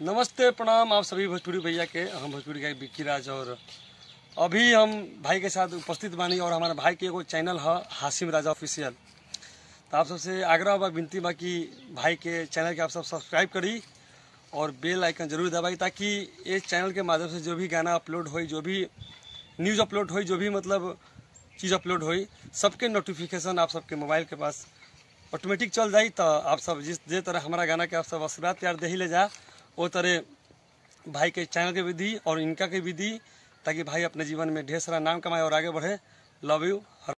नमस्ते प्रणाम आप सभी भोजपुरी भैया के हम भोजपुरी का विक्की राज और अभी हम भाई के साथ उपस्थित बानी और हमारे भाई के एगो चैनल है हासिम राजा ऑफिशियल तो आप सबसे आग्रह बा विनती बा कि भाई के चैनल के आप सब सब्सक्राइब करी और बेल आइकन जरूर दबाई ताकि इस चैनल के माध्यम से जो भी गाना अपलोड हो जो भी न्यूज़ अपलोड हो जो भी मतलब चीज़ अपलोड हो सबके नोटिफिकेशन आप सबके मोबाइल के पास ऑटोमेटिक चल जाए तो आप सब जिस जे तरह हमारा गाना के आप सब आशीर्वाद प्यार दही ले जा वो तरह भाई के चैनल के भी दी और इनका के भी दी ताकि भाई अपने जीवन में ढेर सारा नाम कमाए और आगे बढ़े लव यू